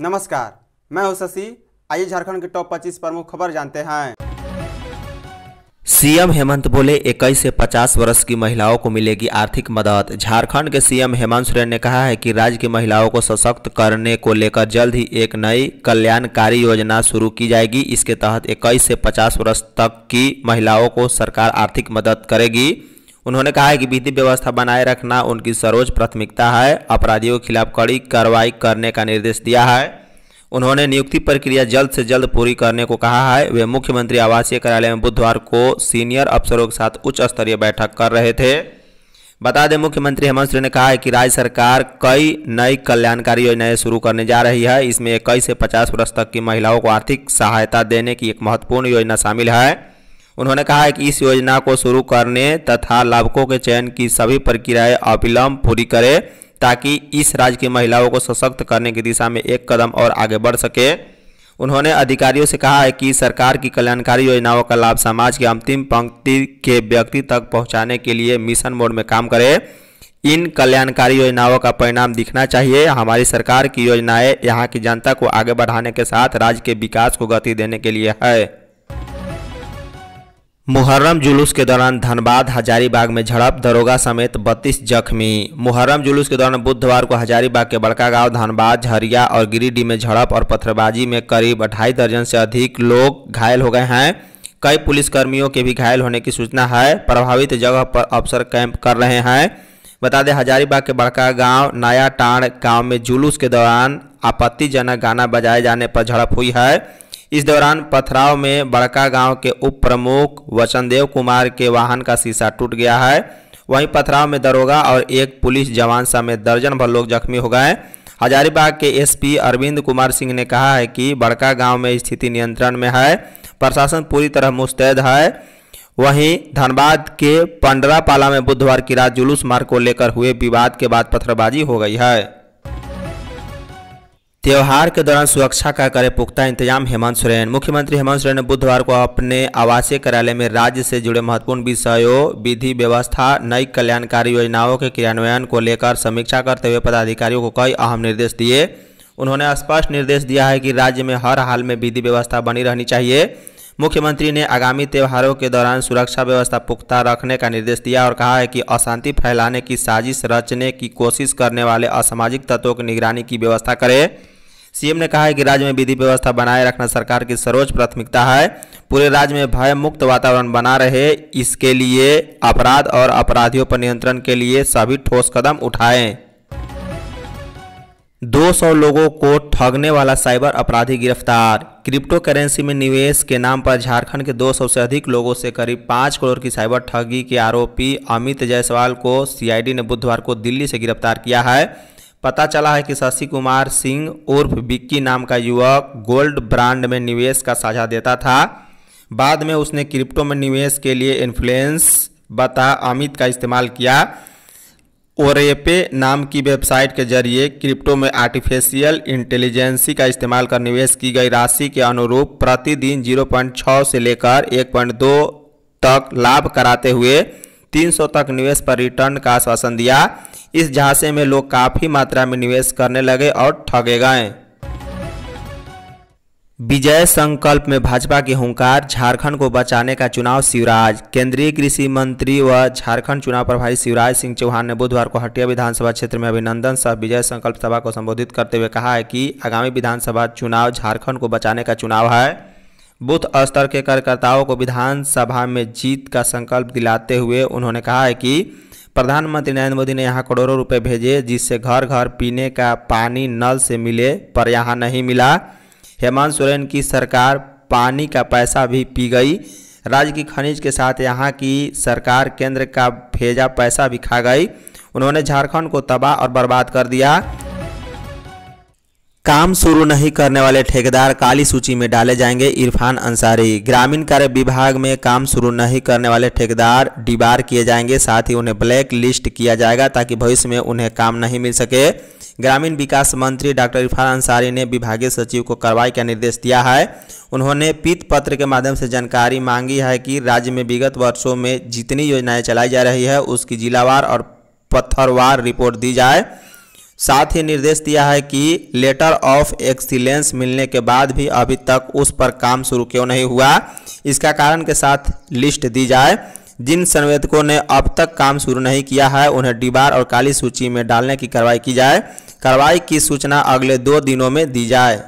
नमस्कार मैं हूं शशि आइए झारखंड के टॉप 25 प्रमुख खबर जानते हैं सीएम हेमंत बोले 21 से 50 वर्ष की महिलाओं को मिलेगी आर्थिक मदद झारखंड के सीएम हेमंत सोरेन ने कहा है कि राज्य की महिलाओं को सशक्त करने को लेकर जल्द ही एक नई कल्याणकारी योजना शुरू की जाएगी इसके तहत 21 से 50 वर्ष तक की महिलाओं को सरकार आर्थिक मदद करेगी उन्होंने कहा है कि विधि व्यवस्था बनाए रखना उनकी सर्वोच्च प्राथमिकता है अपराधियों के खिलाफ कड़ी कार्रवाई करने का निर्देश दिया है उन्होंने नियुक्ति प्रक्रिया जल्द से जल्द पूरी करने को कहा है वे मुख्यमंत्री आवासीय कार्यालय में बुधवार को सीनियर अफसरों के साथ उच्च स्तरीय बैठक कर रहे थे बता दें मुख्यमंत्री हेमंत सोरेन ने कहा है कि राज्य सरकार कई नई कल्याणकारी योजनाएं शुरू करने जा रही है इसमें इक्कीस से पचास वर्ष तक की महिलाओं को आर्थिक सहायता देने की एक महत्वपूर्ण योजना शामिल है उन्होंने कहा है कि इस योजना को शुरू करने तथा लाभकों के चयन की सभी प्रक्रियाएं अविलंब पूरी करें ताकि इस राज्य की महिलाओं को सशक्त करने की दिशा में एक कदम और आगे बढ़ सके उन्होंने अधिकारियों से कहा है कि सरकार की कल्याणकारी योजनाओं का लाभ समाज के अंतिम पंक्ति के व्यक्ति तक पहुंचाने के लिए मिशन मोड में काम करें इन कल्याणकारी योजनाओं का परिणाम दिखना चाहिए हमारी सरकार की योजनाएं यहाँ की जनता को आगे बढ़ाने के साथ राज्य के विकास को गति देने के लिए है मुहर्रम जुलूस के दौरान धनबाद हजारीबाग में झड़प दरोगा समेत 32 जख्मी मुहर्रम जुलूस के दौरान बुधवार को हजारीबाग के बड़का गांव धनबाद झरिया और गिरिडीह में झड़प और पत्थरबाजी में करीब अठाई दर्जन से अधिक लोग घायल हो गए हैं कई पुलिसकर्मियों के भी घायल होने की सूचना है प्रभावित जगह पर अफसर कैंप कर रहे हैं बता दें हजारीबाग के बड़का गाँव नया टाण गाँव में जुलूस के दौरान आपत्तिजनक गाना बजाए जाने पर झड़प हुई है इस दौरान पथराव में बड़का गांव के उप प्रमुख वचनदेव कुमार के वाहन का शीशा टूट गया है वहीं पथराव में दरोगा और एक पुलिस जवान समेत दर्जन भर लोग जख्मी हो गए हजारीबाग के एसपी अरविंद कुमार सिंह ने कहा है कि बड़का गांव में स्थिति नियंत्रण में है प्रशासन पूरी तरह मुस्तैद है वहीं धनबाद के पंडरापाला में बुधवार की रात जुलूस मार्ग को लेकर हुए विवाद के बाद पत्थरबाजी हो गई है त्यौहार के दौरान सुरक्षा का करें पुख्ता इंतजाम हेमंत सोरेन मुख्यमंत्री हेमंत सोरेन ने बुधवार को अपने आवासीय कार्यालय में राज्य से जुड़े महत्वपूर्ण विषयों विधि व्यवस्था नई कल्याणकारी योजनाओं के क्रियान्वयन को लेकर समीक्षा करते हुए पदाधिकारियों को कई अहम निर्देश दिए उन्होंने स्पष्ट निर्देश दिया है कि राज्य में हर हाल में विधि व्यवस्था बनी रहनी चाहिए मुख्यमंत्री ने आगामी त्यौहारों के दौरान सुरक्षा व्यवस्था पुख्ता रखने का निर्देश दिया और कहा है कि अशांति फैलाने की साजिश रचने की कोशिश करने वाले असामाजिक तत्वों की निगरानी की व्यवस्था करें सीएम ने कहा है कि राज्य में विधि व्यवस्था बनाए रखना सरकार की सर्वोच्च प्राथमिकता है पूरे राज्य में भय मुक्त वातावरण बना रहे इसके लिए अपराध और अपराधियों पर नियंत्रण के लिए सभी ठोस कदम उठाएं 200 लोगों को ठगने वाला साइबर अपराधी गिरफ्तार क्रिप्टो करेंसी में निवेश के नाम पर झारखंड के 200 से अधिक लोगों से करीब 5 करोड़ की साइबर ठगी के आरोपी अमित जायसवाल को सीआईडी ने बुधवार को दिल्ली से गिरफ्तार किया है पता चला है कि शशि कुमार सिंह उर्फ बिक्की नाम का युवक गोल्ड ब्रांड में निवेश का साझा देता था बाद में उसने क्रिप्टो में निवेश के लिए इन्फ्लुएंस बता अमित का इस्तेमाल किया ओरेपे नाम की वेबसाइट के जरिए क्रिप्टो में आर्टिफिशियल इंटेलिजेंसी का इस्तेमाल कर निवेश की गई राशि के अनुरूप प्रतिदिन 0.6 से लेकर 1.2 तक लाभ कराते हुए 300 तक निवेश पर रिटर्न का आश्वासन दिया इस झांसे में लोग काफ़ी मात्रा में निवेश करने लगे और ठगे गए विजय संकल्प में भाजपा के हुंकार झारखंड को बचाने का चुनाव शिवराज केंद्रीय कृषि मंत्री व झारखंड चुनाव प्रभारी शिवराज सिंह चौहान ने बुधवार को हटिया विधानसभा क्षेत्र में अभिनंदन सह विजय संकल्प सभा को संबोधित करते हुए कहा है कि आगामी विधानसभा चुनाव झारखंड को बचाने का चुनाव है बूथ स्तर के कार्यकर्ताओं को विधानसभा में जीत का संकल्प दिलाते हुए उन्होंने कहा है कि प्रधानमंत्री नरेंद्र मोदी ने यहाँ करोड़ों रुपए भेजे जिससे घर घर पीने का पानी नल से मिले पर यहाँ नहीं मिला हेमंत सोरेन की सरकार पानी का पैसा भी पी गई राज्य की खनिज के साथ यहाँ की सरकार केंद्र का भेजा पैसा भी खा गई उन्होंने झारखंड को तबाह और बर्बाद कर दिया काम शुरू नहीं करने वाले ठेकेदार काली सूची में डाले जाएंगे इरफान अंसारी ग्रामीण कार्य विभाग में काम शुरू नहीं करने वाले ठेकेदार डिबार किए जाएंगे साथ ही उन्हें ब्लैक लिस्ट किया जाएगा ताकि भविष्य में उन्हें काम नहीं मिल सके ग्रामीण विकास मंत्री डॉक्टर इरफान अंसारी ने विभागीय सचिव को कार्रवाई का निर्देश दिया है उन्होंने पीत पत्र के माध्यम से जानकारी मांगी है कि राज्य में विगत वर्षों में जितनी योजनाएँ चलाई जा रही है उसकी जिलावार और पत्थरवार रिपोर्ट दी जाए साथ ही निर्देश दिया है कि लेटर ऑफ एक्सीलेंस मिलने के बाद भी अभी तक उस पर काम शुरू क्यों नहीं हुआ इसका कारण के साथ लिस्ट दी जाए जिन संवेदकों ने अब तक काम शुरू नहीं किया है उन्हें डिबार और काली सूची में डालने की कार्रवाई की जाए कार्रवाई की सूचना अगले दो दिनों में दी जाए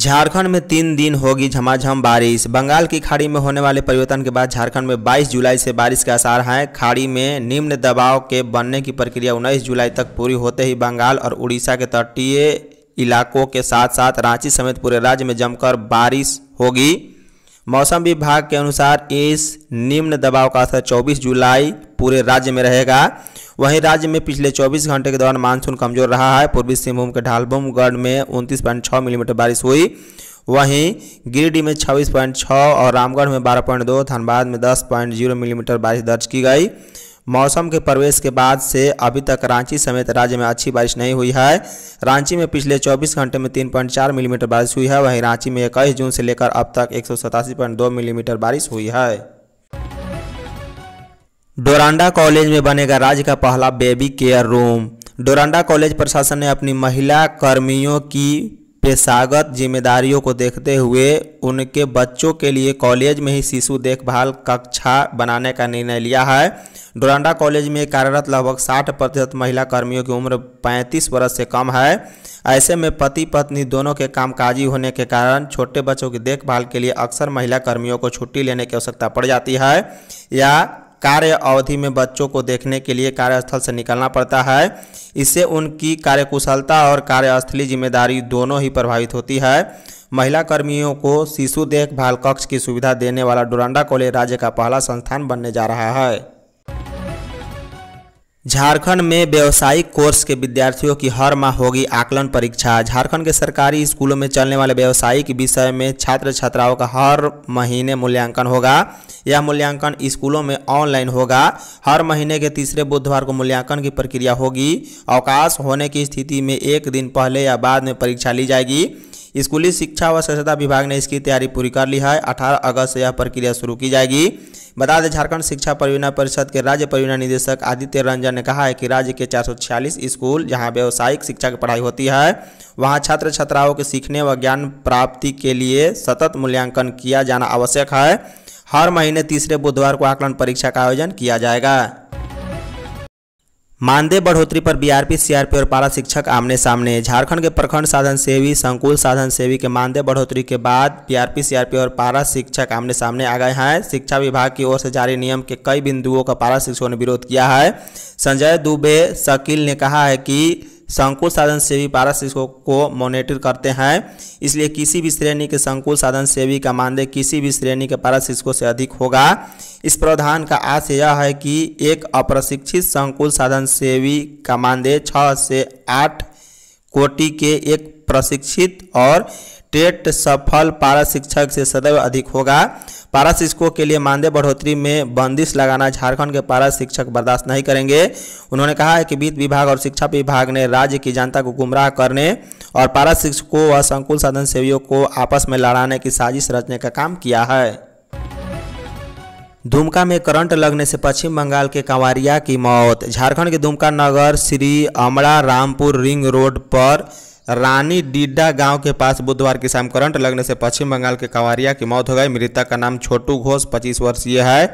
झारखंड में तीन दिन होगी झमाझम बारिश बंगाल की खाड़ी में होने वाले परिवर्तन के बाद झारखंड में 22 जुलाई से बारिश के आसार हैं खाड़ी में निम्न दबाव के बनने की प्रक्रिया 19 जुलाई तक पूरी होते ही बंगाल और उड़ीसा के तटीय इलाकों के साथ साथ रांची समेत पूरे राज्य में जमकर बारिश होगी मौसम विभाग के अनुसार इस निम्न दबाव का असर चौबीस जुलाई पूरे राज्य में रहेगा वहीं राज्य में पिछले 24 घंटे के दौरान मानसून कमजोर रहा है पूर्वी सिंहभूम के ढालभूमगढ़ में उनतीस मिलीमीटर बारिश हुई वहीं गिरिडीह में छब्बीस और रामगढ़ में 12.2 धनबाद में 10.0 मिलीमीटर बारिश दर्ज की गई मौसम के प्रवेश के बाद से अभी तक रांची समेत राज्य में अच्छी बारिश नहीं हुई है रांची में पिछले 24 घंटे में 3.4 मिलीमीटर बारिश हुई है वहीं रांची में इक्कीस जून से लेकर अब तक एक मिलीमीटर बारिश हुई है डोरांडा कॉलेज में बनेगा राज्य का पहला baby care room Doranda college प्रशासन ने अपनी महिला कर्मियों की पेशागत जिम्मेदारियों को देखते हुए उनके बच्चों के लिए कॉलेज में ही शिशु देखभाल कक्षा बनाने का निर्णय लिया है डोरांडा कॉलेज में कार्यरत लगभग 60 प्रतिशत महिला कर्मियों की उम्र 35 वर्ष से कम है ऐसे में पति पत्नी दोनों के कामकाजी होने के कारण छोटे बच्चों की देखभाल के लिए अक्सर महिला कर्मियों को छुट्टी लेने की आवश्यकता पड़ जाती है या कार्य अवधि में बच्चों को देखने के लिए कार्यस्थल से निकलना पड़ता है इससे उनकी कार्यकुशलता और कार्यस्थली जिम्मेदारी दोनों ही प्रभावित होती है महिला कर्मियों को शिशु देखभाल कक्ष की सुविधा देने वाला डोरांडा कॉलेज राज्य का पहला संस्थान बनने जा रहा है झारखंड में व्यावसायिक कोर्स के विद्यार्थियों की हर माह होगी आकलन परीक्षा झारखंड के सरकारी स्कूलों में चलने वाले व्यावसायिक विषय में छात्र छात्राओं का हर महीने मूल्यांकन होगा यह मूल्यांकन स्कूलों में ऑनलाइन होगा हर महीने के तीसरे बुधवार को मूल्यांकन की प्रक्रिया होगी अवकाश होने की स्थिति में एक दिन पहले या बाद में परीक्षा ली जाएगी स्कूली शिक्षा व स्वच्छता विभाग ने इसकी तैयारी पूरी कर ली है अठारह अगस्त से यह प्रक्रिया शुरू की जाएगी बता दें झारखंड शिक्षा परियोजना परिषद के राज्य परियोजना निदेशक आदित्य रंजन ने कहा है कि राज्य के चार स्कूल जहां व्यावसायिक शिक्षा की पढ़ाई होती है वहां छात्र छात्राओं के सीखने व ज्ञान प्राप्ति के लिए सतत मूल्यांकन किया जाना आवश्यक है हर महीने तीसरे बुधवार को आकलन परीक्षा का आयोजन किया जाएगा मानदेय बढ़ोतरी पर बीआरपी सीआरपी और पारा शिक्षक आमने सामने झारखंड के प्रखंड साधन सेवी संकुल साधन सेवी के मानदेय बढ़ोतरी के बाद बीआरपी सीआरपी और पारा शिक्षक आमने सामने आ गए हैं शिक्षा विभाग की ओर से जारी नियम के कई बिंदुओं का पारा शिक्षकों ने विरोध किया है संजय दुबे शकील ने कहा है कि संकुल साधन सेवी पारा शिक्षकों को मॉनिटर करते हैं इसलिए किसी भी श्रेणी के संकुल साधन सेवी का मानदेय किसी भी श्रेणी के पारा शिक्षकों से अधिक होगा इस प्रावधान का आशय यह है कि एक अप्रशिक्षित संकुल साधन सेवी का मानदेय छः से आठ कोटि के एक प्रशिक्षित और टेट सफल पारा शिक्षक से सदैव अधिक होगा पारा शिक्षकों के लिए मानदेय बढ़ोतरी में बंदिश लगाना झारखंड के पारा शिक्षक बर्दाश्त नहीं करेंगे उन्होंने कहा है कि वित्त विभाग और शिक्षा विभाग ने राज्य की जनता को गुमराह करने और पारा शिक्षकों व संकुल साधन सेवियों को आपस में लड़ाने की साजिश रचने का काम किया है दुमका में करंट लगने से पश्चिम बंगाल के कांवरिया की मौत झारखंड के दुमका नगर श्री अमड़ा रामपुर रिंग रोड पर रानी डीडा गांव के पास बुधवार की शाम करंट लगने से पश्चिम बंगाल के कंवरिया की मौत हो गई मृतक का नाम छोटू घोष 25 वर्षीय है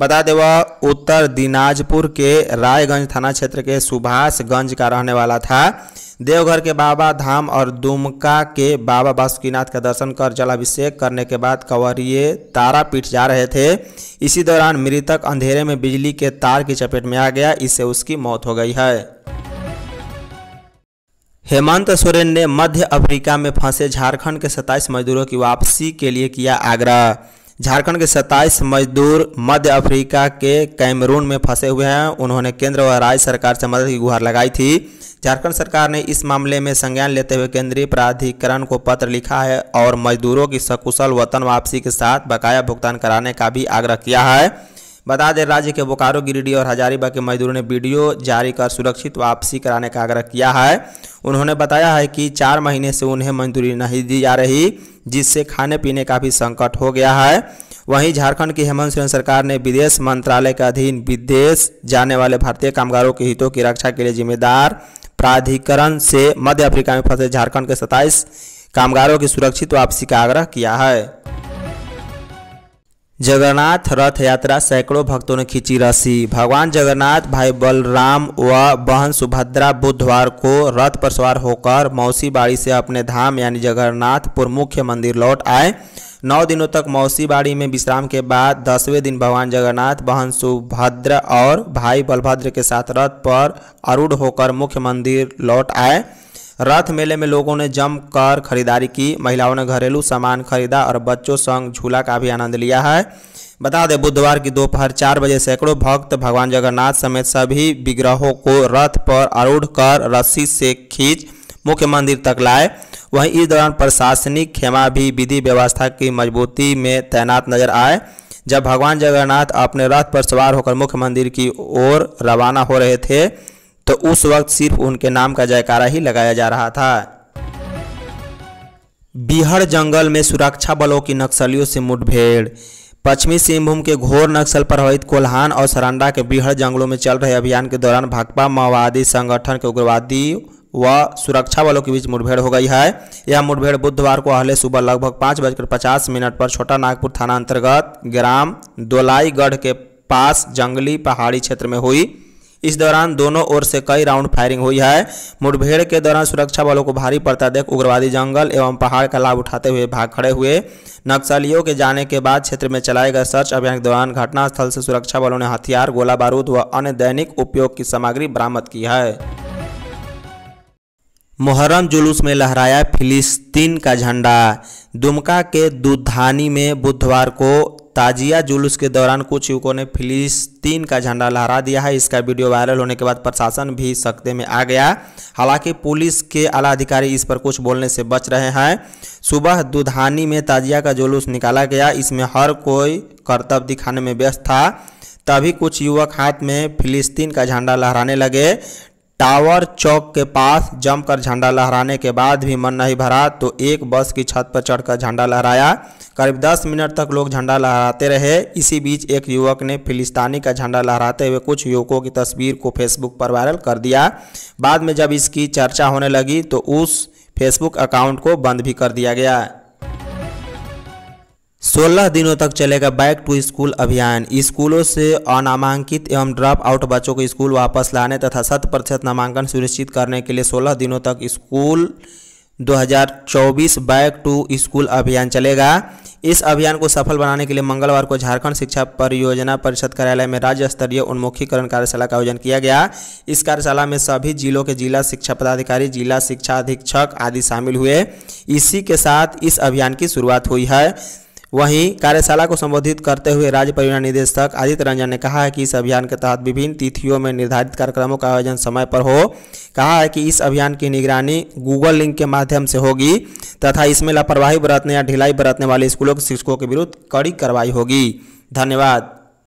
बता दें वह उत्तर दिनाजपुर के रायगंज थाना क्षेत्र के सुभाषगंज का रहने वाला था देवघर के बाबा धाम और दुमका के बाबा बासुकीनाथ का दर्शन कर जलाभिषेक करने के बाद कंवरिये तारापीठ जा रहे थे इसी दौरान मृतक अंधेरे में बिजली के तार की चपेट में आ गया इससे उसकी मौत हो गई है हेमंत सोरेन ने मध्य अफ्रीका में फंसे झारखंड के 27 मजदूरों की वापसी के लिए किया आग्रह झारखंड के 27 मजदूर मध्य अफ्रीका के कैमरून में फंसे हुए हैं उन्होंने केंद्र व राज्य सरकार से मदद की गुहार लगाई थी झारखंड सरकार ने इस मामले में संज्ञान लेते हुए केंद्रीय प्राधिकरण को पत्र लिखा है और मजदूरों की सकुशल वतन वापसी के साथ बकाया भुगतान कराने का भी आग्रह किया है बता दें राज्य के बोकारो गिरिडीह और हजारीबाग के मजदूरों ने वीडियो जारी कर सुरक्षित वापसी कराने का आग्रह किया है उन्होंने बताया है कि चार महीने से उन्हें मंजूरी नहीं दी जा रही जिससे खाने पीने का भी संकट हो गया है वहीं झारखंड की हेमंत सोरेन सरकार ने विदेश मंत्रालय के अधीन विदेश जाने वाले भारतीय कामगारों के हितों की रक्षा के लिए जिम्मेदार प्राधिकरण से मध्य अफ्रीका में फंसे झारखंड के सताईस कामगारों की सुरक्षित वापसी का आग्रह किया है जगन्नाथ रथ यात्रा सैकड़ों भक्तों ने खींची रसी भगवान जगन्नाथ भाई बलराम व बहन सुभद्रा बुधवार को रथ पर सवार होकर मौसी बाड़ी से अपने धाम यानी जगन्नाथपुर मुख्य मंदिर लौट आए नौ दिनों तक मौसी बाड़ी में विश्राम के बाद दसवें दिन भगवान जगन्नाथ बहन सुभद्र और भाई बलभद्र के साथ रथ पर अरूढ़ होकर मुख्य मंदिर लौट आए रथ मेले में लोगों ने जमकर खरीदारी की महिलाओं ने घरेलू सामान खरीदा और बच्चों संग झूला का भी आनंद लिया है बता दें बुधवार की दोपहर चार बजे सैकड़ों भक्त भगवान जगन्नाथ समेत सभी विग्रहों को रथ पर आरूढ़ कर रस्सी से खींच मुख्य मंदिर तक लाए वहीं इस दौरान प्रशासनिक खेमा भी विधि व्यवस्था की मजबूती में तैनात नजर आए जब भगवान जगन्नाथ अपने रथ पर सवार होकर मुख्य मंदिर की ओर रवाना हो रहे थे तो उस वक्त सिर्फ उनके नाम का जयकारा ही लगाया जा रहा था बिहड़ जंगल में सुरक्षा बलों की नक्सलियों से मुठभेड़ पश्चिमी सिंहभूम के घोर नक्सल प्रभावित कोल्हान और सरांडा के बिहड़ जंगलों में चल रहे अभियान के दौरान भाकपा माओवादी संगठन के उग्रवादी व सुरक्षा बलों के बीच मुठभेड़ हो गई है यह मुठभेड़ बुधवार को अहले सुबह लगभग पाँच बजकर पचास मिनट पर छोटा नागपुर थाना अंतर्गत ग्राम दोलाईगढ़ के पास जंगली पहाड़ी क्षेत्र में हुई इस दौरान दोनों ओर से कई राउंड फायरिंग हुई है मुठभेड़ के दौरान सुरक्षा बलों को भारी पड़ता देख उग्रवादी जंगल एवं पहाड़ का लाभ उठाते हुए भाग खड़े हुए नक्सलियों के जाने के बाद क्षेत्र में चलाए गए सर्च अभियान के दौरान घटनास्थल से सुरक्षा बलों ने हथियार गोला बारूद व अन्य दैनिक उपयोग की सामग्री बरामद की है मुहर्रम जुलूस में लहराया फिलिस्तीन का झंडा दुमका के दुधानी में बुधवार को ताजिया जुलूस के दौरान कुछ युवकों ने फिलिस्तीन का झंडा लहरा दिया है इसका वीडियो वायरल होने के बाद प्रशासन भी सख्ते में आ गया हालांकि पुलिस के आला अधिकारी इस पर कुछ बोलने से बच रहे हैं सुबह दुधानी में ताजिया का जुलूस निकाला गया इसमें हर कोई कर्तव्य दिखाने में व्यस्त था तभी कुछ युवक हाथ में फिलिस्तीन का झंडा लहराने लगे टावर चौक के पास जमकर झंडा लहराने के बाद भी मन नहीं भरा तो एक बस की छत पर चढ़कर झंडा लहराया करीब 10 मिनट तक लोग झंडा लहराते रहे इसी बीच एक युवक ने फिलिस्तानी का झंडा लहराते हुए कुछ युवकों की तस्वीर को फेसबुक पर वायरल कर दिया बाद में जब इसकी चर्चा होने लगी तो उस फेसबुक अकाउंट को बंद भी कर दिया गया सोलह दिनों तक चलेगा बैक टू स्कूल अभियान स्कूलों से अनामांकित एवं ड्रॉप आउट बच्चों को स्कूल वापस लाने तथा शत प्रतिशत नामांकन सुनिश्चित करने के लिए सोलह दिनों तक स्कूल 2024 बैक टू स्कूल अभियान चलेगा इस अभियान को सफल बनाने के लिए मंगलवार को झारखंड शिक्षा परियोजना परिषद कार्यालय में राज्य स्तरीय उन्मुखीकरण कार्यशाला का आयोजन किया गया इस कार्यशाला में सभी जिलों के जिला शिक्षा पदाधिकारी जिला शिक्षा अधीक्षक आदि शामिल हुए इसी के साथ इस अभियान की शुरुआत हुई है वहीं कार्यशाला को संबोधित करते हुए राज्य परियोजना निदेशक आदित्य रंजन ने कहा है कि इस अभियान के तहत विभिन्न तिथियों में निर्धारित कार्यक्रमों का आयोजन समय पर हो कहा है कि इस अभियान की निगरानी गूगल लिंक के माध्यम से होगी तथा इसमें लापरवाही बरतने या ढिलाई बरतने वाले स्कूलों के शिक्षकों के विरुद्ध कड़ी कार्रवाई होगी धन्यवाद